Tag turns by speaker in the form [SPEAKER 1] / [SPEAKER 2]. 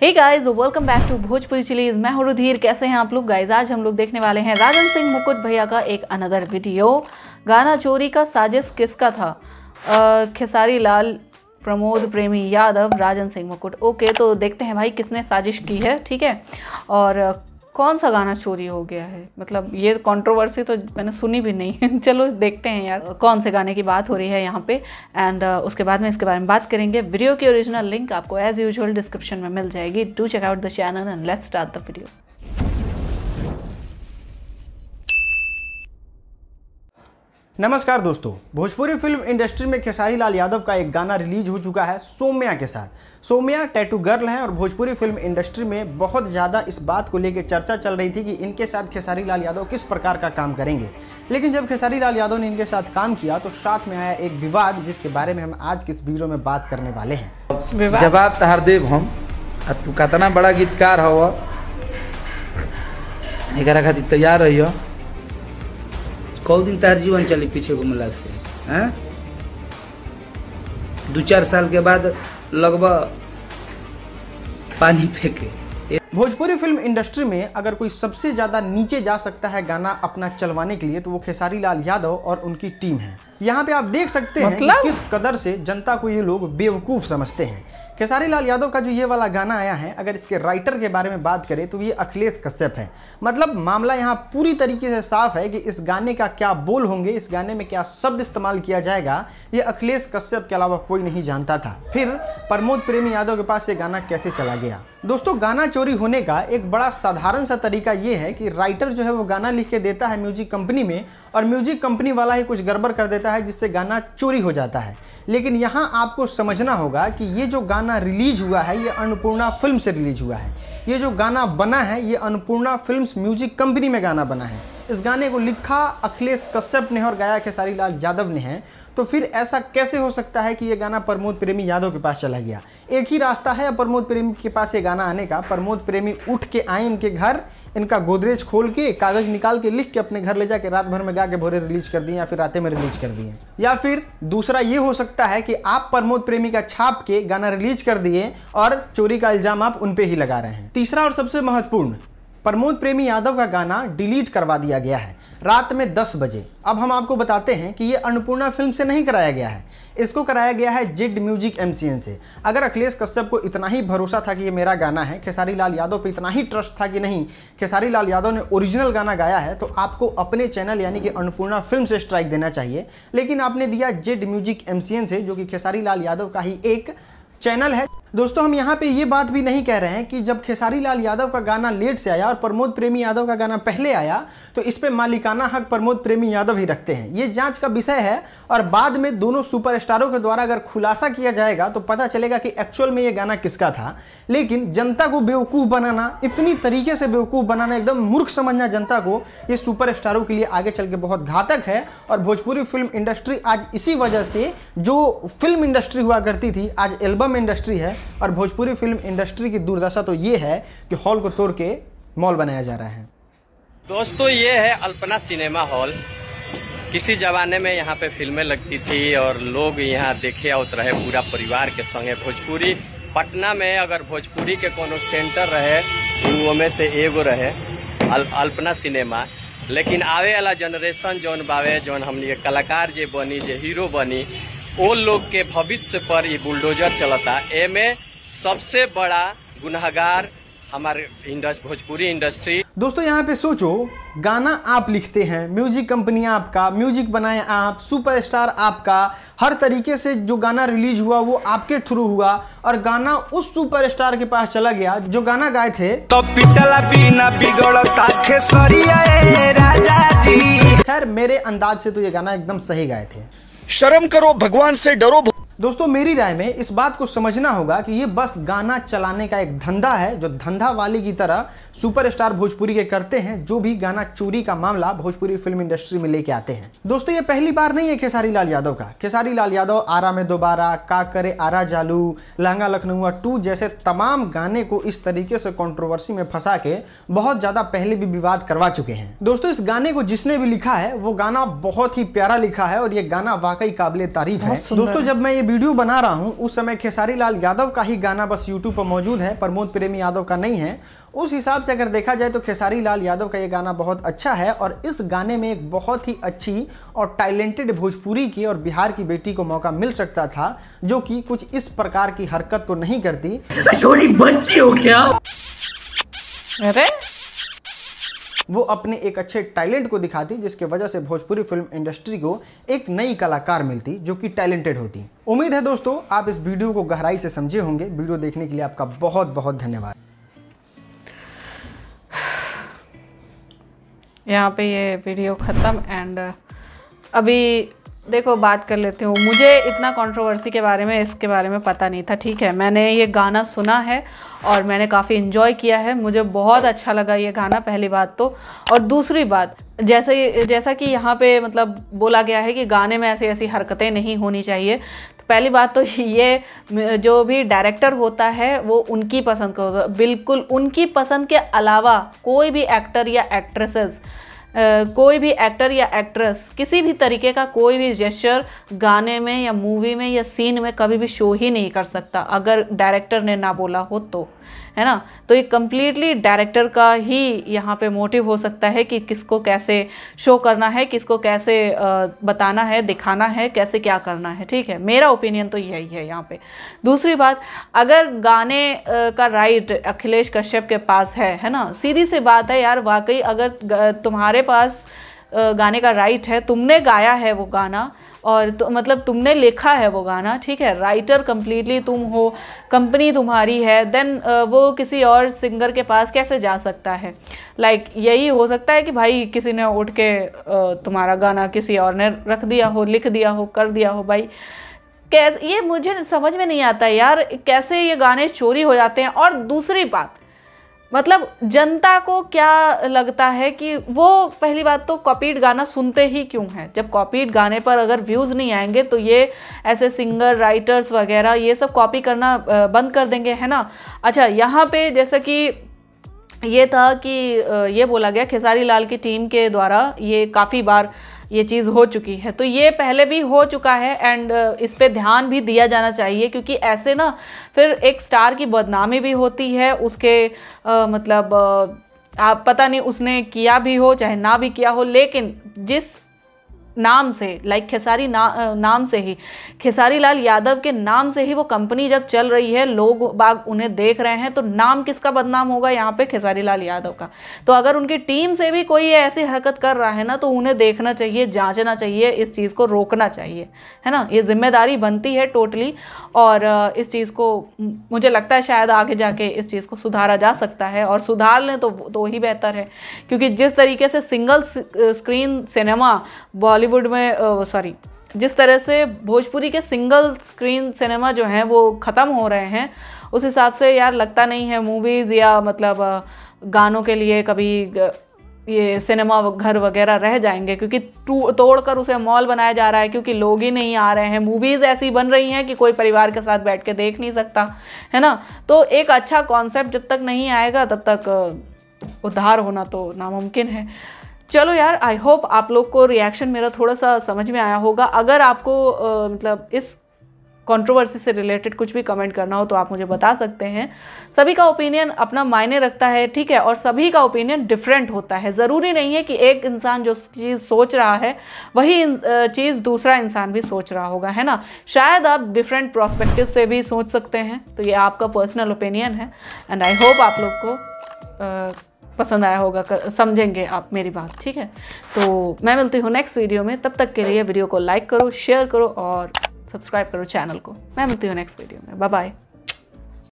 [SPEAKER 1] Hey guys welcome back to Bhojpuri chillies मैं हूं रुधीर कैसे हैं आप लोग गाइस आज हम लोग देखने वाले हैं राजन सिंह मुकुट भैया का एक अनदर वीडियो गाना चोरी का साजिश किसका था खेसारी लाल प्रमोद प्रेमी यादव राजन सिंह मुकुट ओके तो देखते हैं भाई किसने साजिश की है ठीक है और कौन सा गाना चोरी हो गया है मतलब ये कंट्रोवर्सी तो मैंने सुनी भी नहीं है चलो देखते हैं यार कौन से गाने की बात हो रही है यहाँ पे एंड uh, उसके बाद में इसके बारे में बात करेंगे वीडियो की ओरिजिनल लिंक आपको एज यूजल डिस्क्रिप्शन में मिल जाएगी do check out the channel and let's start the video
[SPEAKER 2] नमस्कार दोस्तों भोजपुरी फिल्म इंडस्ट्री में खेसारी लाल यादव का एक गाना रिलीज हो चुका है सोम्या के साथ सोम्या टैटू गर्ल है और भोजपुरी फिल्म इंडस्ट्री में बहुत ज़्यादा इस बात को लेकर चर्चा चल रही थी कि इनके साथ खेसारी लाल यादव किस प्रकार का काम करेंगे लेकिन जब खेसारी लाल यादव ने इनके साथ काम किया तो साथ में आया एक विवाद जिसके बारे में हम आज किस वीडियो में बात करने वाले हैं जवाब हरदेव हम तू कितना बड़ा गीतकार हो तैयार रही कौ दिन तार जीवन चली पीछे घूमला से हैं हाँ? दू चार साल के बाद लगभग
[SPEAKER 1] पानी फेंके
[SPEAKER 2] भोजपुरी फिल्म इंडस्ट्री में अगर कोई सबसे ज़्यादा नीचे जा सकता है गाना अपना चलवाने के लिए तो वो खेसारी लाल यादव और उनकी टीम है यहाँ पे आप देख सकते मतलब? हैं कि मतलब? किस कदर से जनता को ये लोग बेवकूफ़ समझते हैं खेसारी लाल यादव का जो ये वाला गाना आया है अगर इसके राइटर के बारे में बात करें तो ये अखिलेश कश्यप है मतलब मामला यहाँ पूरी तरीके से साफ है कि इस गाने का क्या बोल होंगे इस गाने में क्या शब्द इस्तेमाल किया जाएगा ये अखिलेश कश्यप के अलावा कोई नहीं जानता था फिर प्रमोद प्रेमी यादव के पास ये गाना कैसे चला गया दोस्तों गाना चोरी होने का एक बड़ा साधारण सा तरीका ये है कि राइटर जो है वो गाना लिख के देता है म्यूजिक कंपनी में और म्यूजिक कंपनी वाला ही कुछ गड़बड़ कर देता है जिससे गाना चोरी हो जाता है लेकिन यहाँ आपको समझना होगा कि ये जो गाना रिलीज हुआ है ये अन्नपूर्णा फिल्म से रिलीज हुआ है ये जो गाना बना है ये अन्नपूर्णा फिल्म्स म्यूजिक कंपनी में गाना बना है इस गाने को लिखा अखिलेश कश्यप ने और गाया खेसारी लाल यादव ने है तो फिर ऐसा कैसे हो सकता है कि ये गाना प्रमोद प्रेमी यादव के पास चला गया एक ही रास्ता है प्रमोद प्रेमी के पास ये गाना आने का प्रमोद प्रेमी उठ के आए इनके घर इनका गोदरेज खोल के कागज़ निकाल के लिख के अपने घर ले जाके रात भर में गा के भोरे रिलीज कर दिए या फिर रातें में रिलीज कर दिए या फिर दूसरा ये हो सकता है कि आप प्रमोद प्रेमी का छाप के गाना रिलीज कर दिए और चोरी का इल्ज़ाम आप उन ही लगा रहे हैं तीसरा और सबसे महत्वपूर्ण प्रमोद प्रेमी यादव का गाना डिलीट करवा दिया गया है रात में 10 बजे अब हम आपको बताते हैं कि ये अन्नपूर्णा फिल्म से नहीं कराया गया है इसको कराया गया है जिड म्यूजिक एम से अगर अखिलेश कश्यप को इतना ही भरोसा था कि ये मेरा गाना है खेसारी लाल यादव पर इतना ही ट्रस्ट था कि नहीं खेसारी लाल यादव ने ओरिजिनल गाना गाया है तो आपको अपने चैनल यानी कि अन्नपूर्णा फिल्म से स्ट्राइक देना चाहिए लेकिन आपने दिया जिड म्यूजिक एम से जो कि खेसारी लाल यादव का ही एक चैनल है दोस्तों हम यहाँ पे ये बात भी नहीं कह रहे हैं कि जब खेसारी लाल यादव का गाना लेट से आया और प्रमोद प्रेमी यादव का गाना पहले आया तो इस पर मालिकाना हक प्रमोद प्रेमी यादव ही रखते हैं ये जांच का विषय है और बाद में दोनों सुपरस्टारों के द्वारा अगर खुलासा किया जाएगा तो पता चलेगा कि एक्चुअल में ये गाना किसका था लेकिन जनता को बेवकूफ़ बनाना इतनी तरीके से बेवकूफ़ बनाना एकदम मूर्ख समझना जनता को ये सुपर के लिए आगे चल के बहुत घातक है और भोजपुरी फिल्म इंडस्ट्री आज इसी वजह से जो फिल्म इंडस्ट्री हुआ करती थी आज एल्बम इंडस्ट्री है और भोजपुरी फिल्म इंडस्ट्री की दुर्दशा तो ये है कि हॉल को तोड़ के मॉल बनाया जा रहा है दोस्तों ये है अल्पना सिनेमा हॉल किसी जमाने में यहाँ पे फिल्में लगती थी और लोग यहाँ देखे आउत रहे पूरा परिवार के संगे भोजपुरी पटना में अगर भोजपुरी के कोनो सेंटर रहे तो में से एगो रहे अल, अल्पना सिनेमा लेकिन आवे वाला जनरेशन जोन बावे जोन हम कलाकार जे बनी जे हीरो बनी वो लोग के भविष्य पर ये बुलडोजर चलता एमे सबसे बड़ा गुनहगार हमारे इंडस्ट भोजपुरी इंडस्ट्री दोस्तों यहाँ पे सोचो गाना आप लिखते हैं म्यूजिक कंपनी आपका म्यूजिक बनाए आप सुपरस्टार आपका हर तरीके से जो गाना रिलीज हुआ वो आपके थ्रू हुआ और गाना उस सुपरस्टार के पास चला गया जो गाना गाए थे तो खैर मेरे अंदाज से तो ये गाना एकदम सही गाए थे शर्म करो भगवान से डरो दोस्तों मेरी राय में इस बात को समझना होगा कि ये बस गाना चलाने का एक धंधा है जो धंधा वाली की तरह सुपरस्टार भोजपुरी के करते हैं जो भी गाना चोरी का मामला भोजपुरी फिल्म इंडस्ट्री में लेके आते हैं दोस्तों ये पहली बार नहीं है खेसारी लाल यादव का खेसारी लाल यादव आरा में दोबारा का करे आरा जालू लहंगा लखनऊ टू जैसे तमाम गाने को इस तरीके से कॉन्ट्रोवर्सी में फंसा के बहुत ज्यादा पहले भी विवाद करवा चुके हैं दोस्तों इस गाने को जिसने भी लिखा है वो गाना बहुत ही प्यारा लिखा है और ये गाना वाकई काबिल तारीफ है दोस्तों जब मैं ये वीडियो बना रहा हूँ उस समय खेसारी लाल यादव का ही गाना बस यूट्यूब पर मौजूद है प्रमोद प्रेमी यादव का नहीं है उस हिसाब से अगर देखा जाए तो खेसारी लाल यादव का ये गाना बहुत अच्छा है और इस गाने में एक बहुत ही अच्छी और टैलेंटेड भोजपुरी की और बिहार की बेटी को मौका मिल सकता था जो कि कुछ इस प्रकार की हरकत तो नहीं करती छोटी बच्ची हो क्या अरे वो अपने एक अच्छे टैलेंट को दिखाती जिसके वजह से भोजपुरी फिल्म इंडस्ट्री को एक नई कलाकार मिलती जो कि टैलेंटेड होती उम्मीद है दोस्तों आप इस वीडियो को गहराई से समझे होंगे वीडियो देखने के लिए आपका बहुत बहुत धन्यवाद
[SPEAKER 1] यहाँ पे ये वीडियो ख़त्म एंड अभी देखो बात कर लेती हूँ मुझे इतना कंट्रोवर्सी के बारे में इसके बारे में पता नहीं था ठीक है मैंने ये गाना सुना है और मैंने काफ़ी इन्जॉय किया है मुझे बहुत अच्छा लगा ये गाना पहली बात तो और दूसरी बात जैसे जैसा कि यहाँ पे मतलब बोला गया है कि गाने में ऐसी ऐसी हरकतें नहीं होनी चाहिए पहली बात तो ये जो भी डायरेक्टर होता है वो उनकी पसंद का होता बिल्कुल उनकी पसंद के अलावा कोई भी एक्टर या एक्ट्रेसेस Uh, कोई भी एक्टर या एक्ट्रेस किसी भी तरीके का कोई भी जेस्चर गाने में या मूवी में या सीन में कभी भी शो ही नहीं कर सकता अगर डायरेक्टर ने ना बोला हो तो है ना तो ये कम्प्लीटली डायरेक्टर का ही यहाँ पे मोटिव हो सकता है कि किसको कैसे शो करना है किसको कैसे बताना है दिखाना है कैसे क्या करना है ठीक है मेरा ओपिनियन तो यही है यहाँ पे दूसरी बात अगर गाने का राइट अखिलेश कश्यप के पास है है ना सीधी सी बात है यार वाकई अगर तुम्हारे पास गाने का राइट है तुमने गाया है वो गाना और तो, मतलब तुमने लिखा है वो गाना ठीक है राइटर कम्प्लीटली तुम हो कंपनी तुम्हारी है देन वो किसी और सिंगर के पास कैसे जा सकता है लाइक like, यही हो सकता है कि भाई किसी ने उठ के तुम्हारा गाना किसी और ने रख दिया हो लिख दिया हो कर दिया हो भाई कैसे ये मुझे समझ में नहीं आता यार कैसे ये गाने चोरी हो जाते हैं और दूसरी बात मतलब जनता को क्या लगता है कि वो पहली बात तो कॉपीड गाना सुनते ही क्यों हैं जब कॉपीड गाने पर अगर व्यूज़ नहीं आएंगे तो ये ऐसे सिंगर राइटर्स वगैरह ये सब कॉपी करना बंद कर देंगे है ना अच्छा यहाँ पे जैसा कि ये था कि ये बोला गया खेसारी लाल की टीम के द्वारा ये काफ़ी बार ये चीज़ हो चुकी है तो ये पहले भी हो चुका है एंड इस पर ध्यान भी दिया जाना चाहिए क्योंकि ऐसे ना फिर एक स्टार की बदनामी भी होती है उसके आ, मतलब आप पता नहीं उसने किया भी हो चाहे ना भी किया हो लेकिन जिस नाम से लाइक खेसारी ना, नाम से ही खेसारी लाल यादव के नाम से ही वो कंपनी जब चल रही है लोग बाग उन्हें देख रहे हैं तो नाम किसका बदनाम होगा यहाँ पे खेसारी लाल यादव का तो अगर उनकी टीम से भी कोई ऐसी हरकत कर रहा है ना तो उन्हें देखना चाहिए जाँचना चाहिए इस चीज़ को रोकना चाहिए है ना ये जिम्मेदारी बनती है टोटली और इस चीज़ को मुझे लगता है शायद आगे जाके इस चीज़ को सुधारा जा सकता है और सुधार लें तो तो ही बेहतर है क्योंकि जिस तरीके से single screen cinema Bollywood Bollywood में सॉरी जिस तरह से भोजपुरी के सिंगल स्क्रीन सिनेमा जो हैं वो ख़त्म हो रहे हैं उस हिसाब से यार लगता नहीं है मूवीज़ या मतलब गानों के लिए कभी ये सिनेमा घर वगैरह रह जाएंगे क्योंकि तोड़ कर उसे मॉल बनाया जा रहा है क्योंकि लोग ही नहीं आ रहे हैं मूवीज़ ऐसी बन रही हैं कि कोई परिवार के साथ बैठ के देख नहीं सकता है ना तो एक अच्छा कॉन्सेप्ट जब तक नहीं आएगा तब तक उद्धार होना तो नामुमकिन है चलो यार आई होप आप लोग को रिएक्शन मेरा थोड़ा सा समझ में आया होगा अगर आपको आ, मतलब इस कंट्रोवर्सी से रिलेटेड कुछ भी कमेंट करना हो तो आप मुझे बता सकते हैं सभी का ओपिनियन अपना मायने रखता है ठीक है और सभी का ओपिनियन डिफरेंट होता है ज़रूरी नहीं है कि एक इंसान जो चीज़ सोच रहा है वही चीज़ दूसरा इंसान भी सोच रहा होगा है ना शायद आप डिफरेंट प्रोस्पेक्टिव से भी सोच सकते हैं तो ये आपका पर्सनल ओपिनियन है एंड आई होप आप लोग को आ, पसंद आया होगा समझेंगे आप मेरी बात ठीक है तो मैं मिलती हूँ नेक्स्ट वीडियो में तब तक के लिए वीडियो को लाइक करो शेयर करो और सब्सक्राइब करो चैनल को मैं मिलती हूँ नेक्स्ट वीडियो में बाय बाय